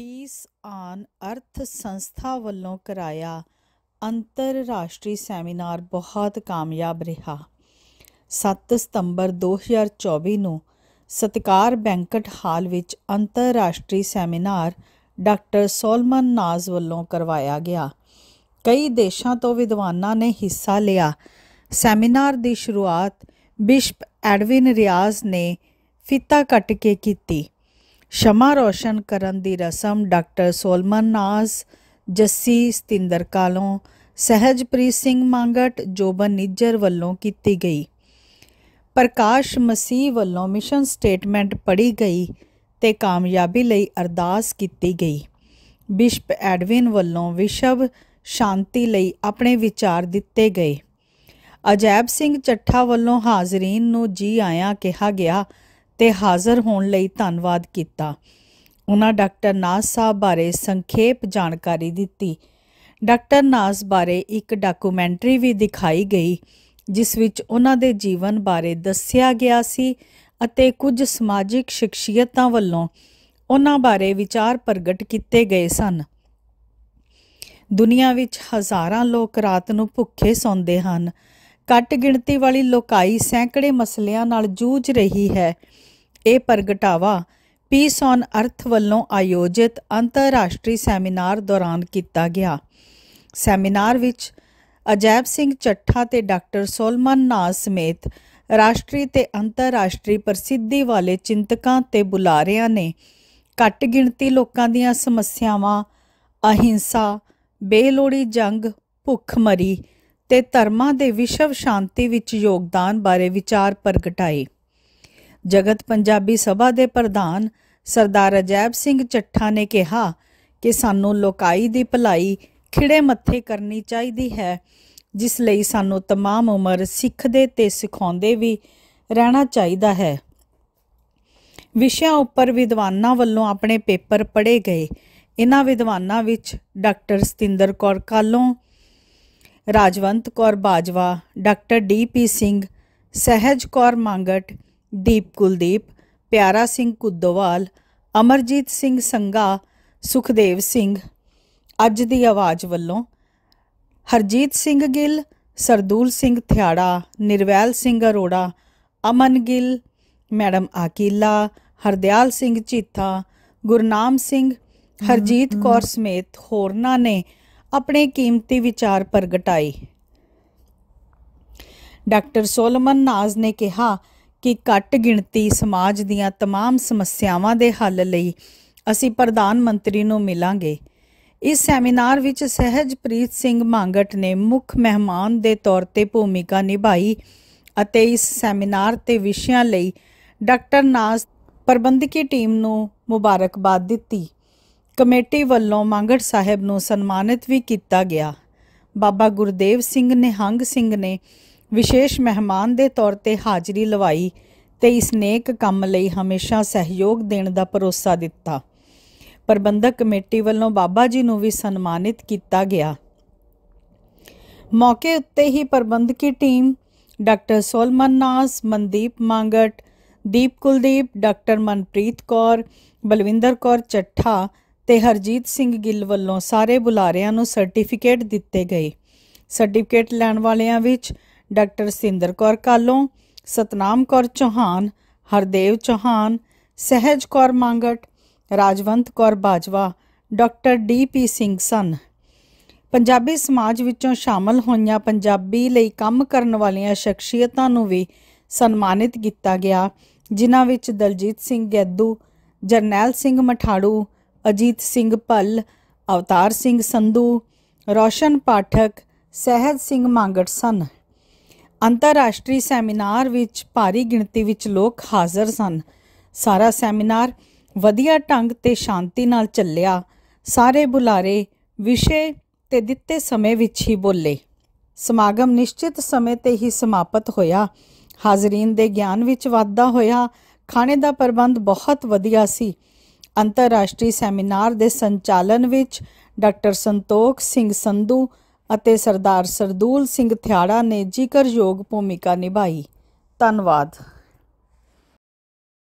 piece ਆਨ ਅਰਥ ਸੰਸਥਾ ਵੱਲੋਂ ਕਰਾਇਆ ਅੰਤਰਰਾਸ਼ਟਰੀ ਸੈਮੀਨਾਰ ਬਹੁਤ ਕਾਮਯਾਬ ਰਿਹਾ 7 ਸਤੰਬਰ 2024 ਨੂੰ ਸਤਕਾਰ ਬੈਂਕਟ ਹਾਲ ਵਿੱਚ ਅੰਤਰਰਾਸ਼ਟਰੀ ਸੈਮੀਨਾਰ ਡਾਕਟਰ ਸੋਲਮਨ ਨਾਜ਼ ਵੱਲੋਂ ਕਰਵਾਇਆ ਗਿਆ ਕਈ ਦੇਸ਼ਾਂ ਤੋਂ ਵਿਦਵਾਨਾਂ ਨੇ ਹਿੱਸਾ ਲਿਆ ਸੈਮੀਨਾਰ ਦੀ ਸ਼ੁਰੂਆਤ ਬਿਸ਼ਪ ਐਡਵਿਨ ਰਿਆਜ਼ ਨੇ ਫਿੱਤਾ ਕੱਟ ਕੇ ਕੀਤੀ ਸ਼ਮਾ ਰੋਸ਼ਨ ਕਰਨ ਦੀ ਰਸਮ ਡਾਕਟਰ ਸੋਲਮਨ ਨਾਜ਼ ਜੱਸੀ ਸਤਿੰਦਰ ਕਾਲੋਂ ਸਹਿਜਪ੍ਰੀਤ ਸਿੰਘ ਮੰਗਟ ਜੋਬਨ ਨਿੱਜਰ ਵੱਲੋਂ ਕੀਤੀ ਗਈ ਪ੍ਰਕਾਸ਼ ਮਸੀਹ ਵੱਲੋਂ ਮਿਸ਼ਨ ਸਟੇਟਮੈਂਟ ਪੜ੍ਹੀ ਗਈ ਤੇ ਕਾਮਯਾਬੀ ਲਈ ਅਰਦਾਸ ਕੀਤੀ ਗਈ ਬਿਸ਼ਪ ਐਡਵਿਨ ਵੱਲੋਂ ਵਿਸ਼ਵ ਸ਼ਾਂਤੀ ਲਈ ਆਪਣੇ ਵਿਚਾਰ ਦਿੱਤੇ ਗਏ ਅਜੈਬ ਸਿੰਘ ਚੱਠਾ ਵੱਲੋਂ ਹਾਜ਼ਰੀਨ ਨੂੰ ਜੀ ਆਇਆਂ ਕਿਹਾ ਗਿਆ ਤੇ ਹਾਜ਼ਰ ਹੋਣ ਲਈ ਧੰਨਵਾਦ ਕੀਤਾ ਉਹਨਾਂ ਡਾਕਟਰ ਨਾਜ਼ ਸਾਹਿਬ ਬਾਰੇ ਸੰਖੇਪ ਜਾਣਕਾਰੀ ਦਿੱਤੀ ਡਾਕਟਰ ਨਾਜ਼ ਬਾਰੇ ਇੱਕ ਡਾਕੂਮੈਂਟਰੀ ਵੀ ਦਿਖਾਈ ਗਈ ਜਿਸ ਵਿੱਚ ਉਹਨਾਂ ਦੇ ਜੀਵਨ ਬਾਰੇ ਦੱਸਿਆ ਗਿਆ ਸੀ ਅਤੇ ਕੁਝ ਸਮਾਜਿਕ ਸ਼ਖਸੀਅਤਾਂ ਵੱਲੋਂ ਉਹਨਾਂ ਬਾਰੇ ਵਿਚਾਰ ਪ੍ਰਗਟ ਕੀਤੇ ਗਏ ਸਨ ਦੁਨੀਆ ਵਿੱਚ ਹਜ਼ਾਰਾਂ ਲੋਕ ਰਾਤ ਨੂੰ ਭੁੱਖੇ ਸੌਂਦੇ ਹਨ ਘੱਟ ਗਿਣਤੀ ਵਾਲੀ ਲੋਕਾਈ ਸੈਂਕੜੇ ਮਸਲਿਆਂ ਨਾਲ ਜੂਝ ਰਹੀ ਹੈ ਇਹ ਪ੍ਰਗਟਾਵਾ ਪੀਸ ਔਨ ਅਰਥ ਵੱਲੋਂ ਆਯੋਜਿਤ ਅੰਤਰਰਾਸ਼ਟਰੀ ਸੈਮੀਨਾਰ ਦੌਰਾਨ ਕੀਤਾ ਗਿਆ ਸੈਮੀਨਾਰ ਵਿੱਚ ਅਜੈਬ ਸਿੰਘ ਚੱਠਾ ਤੇ ਡਾਕਟਰ ਸੋਲਮਨ ਨਾਸ ਸਮੇਤ ਰਾਸ਼ਟਰੀ ਤੇ ਅੰਤਰਰਾਸ਼ਟਰੀ ਪ੍ਰਸਿੱਧੀ ਵਾਲੇ ਚਿੰਤਕਾਂ ਤੇ ਬੁਲਾਰਿਆਂ ਨੇ ਘੱਟ ਗਿਣਤੀ ਲੋਕਾਂ ਦੀਆਂ ਸਮੱਸਿਆਵਾਂ ਅਹਿੰਸਾ ਬੇਲੋੜੀ ਜੰਗ ਭੁੱਖਮਰੀ ਤੇ ਧਰਮਾਂ ਦੇ ਵਿਸ਼ਵ ਸ਼ਾਂਤੀ ਵਿੱਚ ਯੋਗਦਾਨ ਬਾਰੇ ਵਿਚਾਰ ਪ੍ਰਗਟਾਏ ਜਗਤ ਪੰਜਾਬੀ ਸਭਾ ਦੇ ਪ੍ਰਧਾਨ ਸਰਦਾਰ ਅਜੈਬ ਸਿੰਘ ਚੱਠਾ ਨੇ ਕਿਹਾ ਕਿ ਸਾਨੂੰ ਲੋਕਾਈ ਦੀ ਭਲਾਈ ਖਿੜੇ ਮੱਥੇ ਕਰਨੀ ਚਾਹੀਦੀ ਹੈ ਜਿਸ ਲਈ ਸਾਨੂੰ तमाम ਉਮਰ ਸਿੱਖਦੇ ਤੇ ਸਿਖਾਉਂਦੇ ਵੀ ਰਹਿਣਾ ਚਾਹੀਦਾ ਹੈ ਵਿਸ਼ਿਆਂ ਉੱਪਰ ਵਿਦਵਾਨਾਂ ਵੱਲੋਂ ਆਪਣੇ ਪੇਪਰ ਪੜ੍ਹੇ ਗਏ ਇਹਨਾਂ ਵਿਦਵਾਨਾਂ ਵਿੱਚ doctor Satinder Kaur Kalon Rajwant Kaur Bajwa doctor D P Singh Sahaj Kaur ਮੰਗਟ Deep Kuldeep ਪਿਆਰਾ ਸਿੰਘ ਕੁੱਦਵਾਲ ਅਮਰਜੀਤ ਸਿੰਘ ਸੰਗਾ ਸੁਖਦੇਵ ਸਿੰਘ ਅੱਜ ਦੀ ਆਵਾਜ਼ ਵੱਲੋਂ ਹਰਜੀਤ ਸਿੰਘ ਗਿੱਲ ਸਰਦੂਲ ਸਿੰਘ ਥਿਆੜਾ ਨਿਰਵੈਲ ਸਿੰਘ ਅਰੋੜਾ ਅਮਨ ਗਿੱਲ ਮੈਡਮ ਆਕੀਲਾ ਹਰਦਿਆਲ ਸਿੰਘ ਚੀਥਾ ਗੁਰਨਾਮ ਸਿੰਘ ਹਰਜੀਤ ਕੌਰ ਸਮੇਤ ਹੋਰਨਾਂ ਨੇ ਆਪਣੇ ਕੀਮਤੀ ਵਿਚਾਰ ਪ੍ਰਗਟਾਏ ਡਾਕਟਰ ਸੋਲਮਨ ਨਾਜ਼ ਨੇ ਕਿਹਾ ਕਿ ਘੱਟ ਗਿਣਤੀ ਸਮਾਜ ਦੀਆਂ तमाम ਸਮੱਸਿਆਵਾਂ ਦੇ ਹੱਲ ਲਈ ਅਸੀਂ ਪ੍ਰਧਾਨ ਮੰਤਰੀ ਨੂੰ ਮਿਲਾਂਗੇ ਇਸ ਸੈਮੀਨਾਰ ਵਿੱਚ ਸਹਿਜਪ੍ਰੀਤ ਸਿੰਘ ਮੰਗਟ ਨੇ ਮੁੱਖ ਮਹਿਮਾਨ ਦੇ ਤੌਰ ਤੇ ਭੂਮਿਕਾ ਨਿਭਾਈ ਅਤੇ ਇਸ ਸੈਮੀਨਾਰ ਤੇ ਵਿਸ਼ਿਆਂ ਲਈ ਡਾਕਟਰ ਨਾਸ ਪ੍ਰਬੰਧਕੀ ਟੀਮ ਨੂੰ ਮੁਬਾਰਕਬਾਦ ਦਿੱਤੀ ਕਮੇਟੀ ਵੱਲੋਂ ਮੰਗਟ ਸਾਹਿਬ ਨੂੰ ਸਨਮਾਨਿਤ ਵੀ ਕੀਤਾ ਗਿਆ ਬਾਬਾ ਗੁਰਦੇਵ ਸਿੰਘ ਨਿਹੰਗ ਸਿੰਘ ਨੇ ਵਿਸ਼ੇਸ਼ ਮਹਿਮਾਨ ਦੇ ਤੌਰ ਤੇ ਹਾਜ਼ਰੀ ਲਵਾਈ ਤੇ ਇਸ ਨੇਕ ਕੰਮ ਲਈ ਹਮੇਸ਼ਾ ਸਹਿਯੋਗ ਦੇਣ ਦਾ ਭਰੋਸਾ ਦਿੱਤਾ ਪ੍ਰਬੰਧਕ ਕਮੇਟੀ ਵੱਲੋਂ ਬਾਬਾ ਜੀ ਨੂੰ ਵੀ ਸਨਮਾਨਿਤ ਕੀਤਾ ਗਿਆ ਮੌਕੇ ਉੱਤੇ ਹੀ ਪ੍ਰਬੰਧਕੀ team doctor Solomon Naaz Mandeep Mangat Deep Kuldeep doctor Manpreet Kaur Balwinder Kaur Chattha ਤੇ ਹਰਜੀਤ ਸਿੰਘ ਗਿੱਲ ਵੱਲੋਂ ਸਾਰੇ ਬੁਲਾਰਿਆਂ ਨੂੰ ਸਰਟੀਫਿਕੇਟ ਦਿੱਤੇ ਗਏ ਸਰਟੀਫਿਕੇਟ ਲੈਣ ਵਾਲਿਆਂ ਵਿੱਚ doctor Sinder Kaur Kalon Satnam Kaur Chauhan Hardev Chauhan Sahaj Kaur Mangat Rajwant Kaur Bajwa doctor D P Singh ਸਨ ਪੰਜਾਬੀ ਸਮਾਜ ਵਿੱਚੋਂ ਸ਼ਾਮਲ ਹੋਈਆਂ ਪੰਜਾਬੀ ਲਈ ਕੰਮ ਕਰਨ ਵਾਲੀਆਂ ਸ਼ਖਸੀਅਤਾਂ ਨੂੰ ਵੀ ਸਨਮਾਨਿਤ ਕੀਤਾ ਗਿਆ ਜਿਨ੍ਹਾਂ ਵਿੱਚ ਦਲਜੀਤ ਸਿੰਘ ਗੈਦੂ ਜਰਨੈਲ ਸਿੰਘ ਮਠਾੜੂ ਅਜੀਤ ਸਿੰਘ ਪੱਲ ਅਵਤਾਰ ਸਿੰਘ ਸੰਧੂ ਰੋਸ਼ਨ ਪਾਠਕ ਸਹਿਜ ਸਿੰਘ ਮੰਗਟ ਸਨ ਅੰਤਰਰਾਸ਼ਟਰੀ ਸੈਮੀਨਾਰ ਵਿੱਚ ਭਾਰੀ ਗਿਣਤੀ ਵਿੱਚ ਲੋਕ ਹਾਜ਼ਰ ਸਨ ਸਾਰਾ ਸੈਮੀਨਾਰ ਵਧੀਆ ਢੰਗ ਤੇ ਸ਼ਾਂਤੀ ਨਾਲ ਚੱਲਿਆ ਸਾਰੇ ਬੁਲਾਰੇ ਵਿਸ਼ੇ ਤੇ ਦਿੱਤੇ ਸਮੇਂ ਵਿੱਚ ਹੀ ਬੋਲੇ ਸਮਾਗਮ ਨਿਸ਼ਚਿਤ ਸਮੇਂ ਤੇ ਹੀ ਸਮਾਪਤ ਹੋਇਆ ਹਾਜ਼ਰੀਨ ਦੇ ਗਿਆਨ ਵਿੱਚ ਵਾਧਾ ਹੋਇਆ ਖਾਣੇ ਦਾ ਪ੍ਰਬੰਧ ਬਹੁਤ ਵਧੀਆ ਸੀ ਅੰਤਰਰਾਸ਼ਟਰੀ ਸੈਮੀਨਾਰ ਦੇ ਸੰਚਾਲਨ ਵਿੱਚ ਡਾਕਟਰ ਸੰਤੋਖ ਸਿੰਘ ਸੰਧੂ ਅਤੇ ਸਰਦਾਰ ਸਰਦੂਲ ਸਿੰਘ ਥਿਆੜਾ ਨੇ ਜ਼ਿਕਰਯੋਗ ਭੂਮਿਕਾ ਨਿਭਾਈ ਧੰਨਵਾਦ